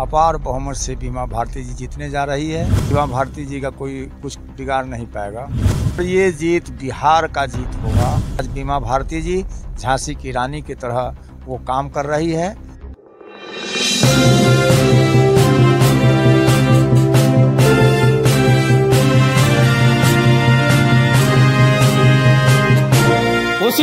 अपार बहुमत से बीमा भारती जी जीतने जा रही है बीमा भारती जी का कोई कुछ बिगाड़ नहीं पाएगा तो ये जीत बिहार का जीत होगा आज बीमा भारती जी झांसी की रानी की तरह वो काम कर रही है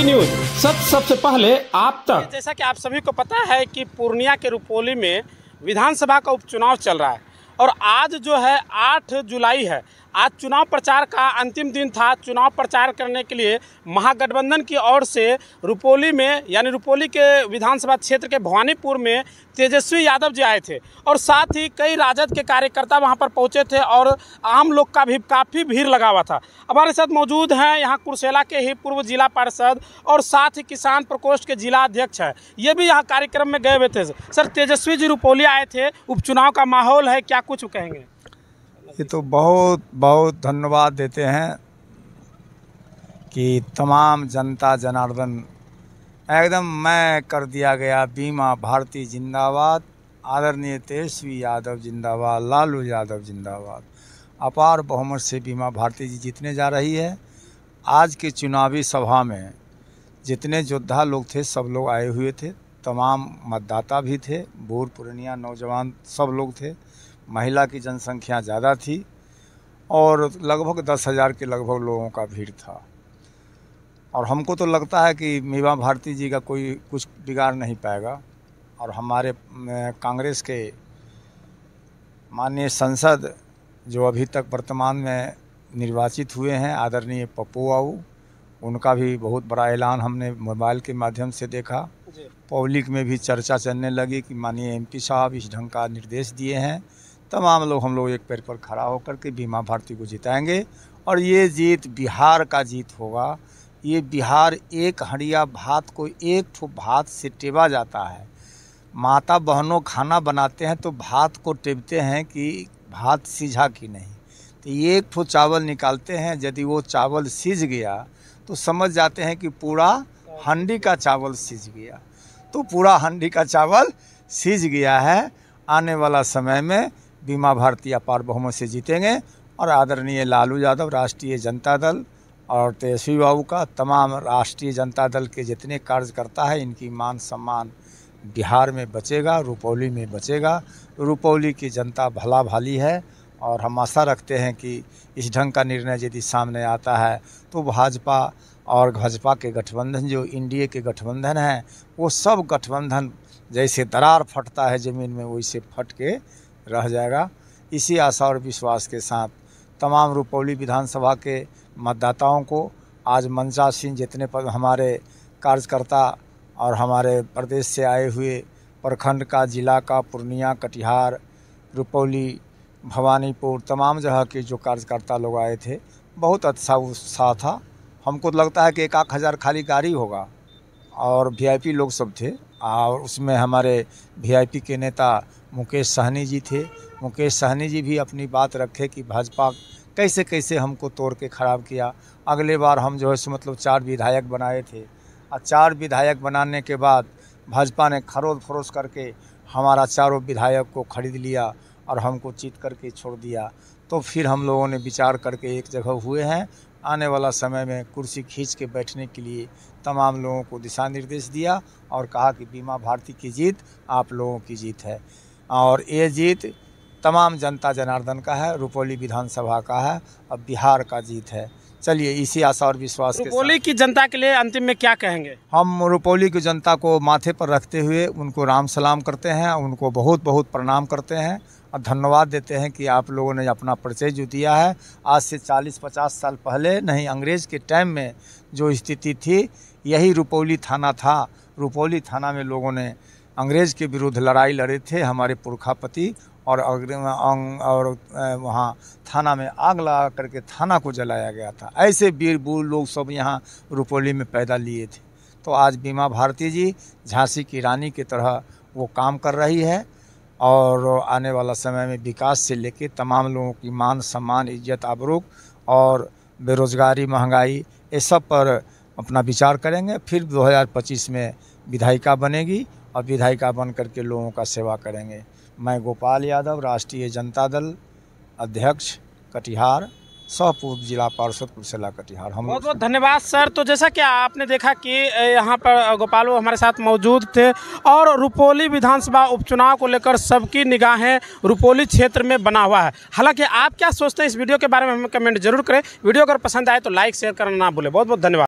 न्यूज सब सबसे पहले आप तक जैसा कि आप सभी को पता है कि पूर्णिया के रुपोली में विधानसभा का उपचुनाव चल रहा है और आज जो है आठ जुलाई है आज चुनाव प्रचार का अंतिम दिन था चुनाव प्रचार करने के लिए महागठबंधन की ओर से रुपोली में यानी रुपोली के विधानसभा क्षेत्र के भवानीपुर में तेजस्वी यादव जी आए थे और साथ ही कई राजद के कार्यकर्ता वहां पर पहुंचे थे और आम लोग का भी काफ़ी भीड़ लगा हुआ था हमारे साथ मौजूद हैं यहाँ कुरसेला के ही पूर्व जिला पार्षद और साथ ही किसान प्रकोष्ठ के जिला अध्यक्ष हैं ये भी यहाँ कार्यक्रम में गए हुए थे सर तेजस्वी जी रुपोली आए थे उपचुनाव का माहौल है क्या कुछ कहेंगे ये तो बहुत बहुत धन्यवाद देते हैं कि तमाम जनता जनार्दन एकदम मैं कर दिया गया बीमा भारती जिंदाबाद आदरणीय तेजस्वी यादव जिंदाबाद लालू यादव जिंदाबाद अपार बहुमत से बीमा भारती जी जीतने जा रही है आज के चुनावी सभा में जितने योद्धा लोग थे सब लोग आए हुए थे तमाम मतदाता भी थे बूढ़ पुरनिया नौजवान सब लोग थे महिला की जनसंख्या ज़्यादा थी और लगभग दस हज़ार के लगभग लोगों का भीड़ था और हमको तो लगता है कि मीवा भारती जी का कोई कुछ बिगाड़ नहीं पाएगा और हमारे कांग्रेस के माननीय संसद जो अभी तक वर्तमान में निर्वाचित हुए हैं आदरणीय पप्पू बाबू उनका भी बहुत बड़ा ऐलान हमने मोबाइल के माध्यम से देखा पब्लिक में भी चर्चा चलने लगी कि माननीय एमपी साहब इस ढंग का निर्देश दिए हैं तमाम लोग हम लोग एक पैर पर खड़ा होकर के बीमा भारती को जिताएंगे और ये जीत बिहार का जीत होगा ये बिहार एक हड़िया भात को एक ठो भात से टेबा जाता है माता बहनों खाना बनाते हैं तो भात को टेबते हैं कि भात सीझा कि नहीं तो ये एक ठो चावल निकालते हैं यदि वो चावल सीझ गया तो समझ जाते हैं कि पूरा हंडी का चावल सीझ गया तो पूरा हंडी का चावल सीझ गया है आने वाला समय में बीमा भारती अपार बहुमत से जीतेंगे और आदरणीय लालू यादव राष्ट्रीय जनता दल और तेजस्वी बाबू का तमाम राष्ट्रीय जनता दल के जितने कार्यकर्ता है इनकी मान सम्मान बिहार में बचेगा रुपौली में बचेगा रुपौली की जनता भला भाली है और हम आशा रखते हैं कि इस ढंग का निर्णय यदि सामने आता है तो भाजपा और भाजपा के गठबंधन जो एनडीए के गठबंधन हैं वो सब गठबंधन जैसे दरार फटता है ज़मीन में वैसे फट के रह जाएगा इसी आशा और विश्वास के साथ तमाम रुपौली विधानसभा के मतदाताओं को आज मनसा सिंह जितने पर हमारे कार्यकर्ता और हमारे प्रदेश से आए हुए प्रखंड का जिला का पूर्णिया कटिहार रुपौली भवानीपुर तमाम जगह के जो कार्यकर्ता लोग आए थे बहुत अच्छा उत्साह था हमको तो लगता है कि एक आख हज़ार खाली गाड़ी होगा और वीआईपी लोग सब थे और उसमें हमारे वीआईपी के नेता मुकेश सहनी जी थे मुकेश सहनी जी भी अपनी बात रखे कि भाजपा कैसे कैसे हमको तोड़ के ख़राब किया अगले बार हम जो है सो मतलब चार विधायक बनाए थे और चार विधायक बनाने के बाद भाजपा ने खरोद फरोस करके हमारा चारों विधायक को खरीद लिया और हमको चीत करके छोड़ दिया तो फिर हम लोगों ने विचार करके एक जगह हुए हैं आने वाला समय में कुर्सी खींच के बैठने के लिए तमाम लोगों को दिशा निर्देश दिया और कहा कि बीमा भारती की जीत आप लोगों की जीत है और ये जीत तमाम जनता जनार्दन का है रुपौली विधानसभा का है और बिहार का जीत है चलिए इसी आशा और विश्वास रुपोली की जनता के लिए अंतिम में क्या कहेंगे हम रुपौली की जनता को माथे पर रखते हुए उनको राम सलाम करते हैं उनको बहुत बहुत प्रणाम करते हैं और धन्यवाद देते हैं कि आप लोगों ने अपना परिचय जो दिया है आज से 40-50 साल पहले नहीं अंग्रेज़ के टाइम में जो स्थिति थी यही रुपौली थाना था रुपौली थाना में लोगों ने अंग्रेज़ के विरुद्ध लड़ाई लड़े थे हमारे पुरखापति और और वहाँ थाना में आग लगा करके थाना को जलाया गया था ऐसे वीर बूर लोग सब यहाँ रुपोली में पैदा लिए थे तो आज बीमा भारती जी झांसी की रानी की तरह वो काम कर रही है और आने वाला समय में विकास से लेके तमाम लोगों की मान सम्मान इज्जत आबरूक और बेरोज़गारी महंगाई ये सब पर अपना विचार करेंगे फिर 2025 में विधायिका बनेगी और विधायिका बन करके लोगों का सेवा करेंगे मैं गोपाल यादव राष्ट्रीय जनता दल अध्यक्ष कटिहार सह पूर्व जिला पार्षद कुशला कटिहार हम बहुत बहुत धन्यवाद सर तो जैसा कि आपने देखा कि यहाँ पर गोपाल हमारे साथ मौजूद थे और रुपोली विधानसभा उपचुनाव को लेकर सबकी निगाहें रुपोली क्षेत्र में बना हुआ है हालांकि आप क्या सोचते हैं इस वीडियो के बारे में हमें कमेंट जरूर करें वीडियो अगर पसंद आए तो लाइक शेयर करना ना भूलें बहुत बहुत धन्यवाद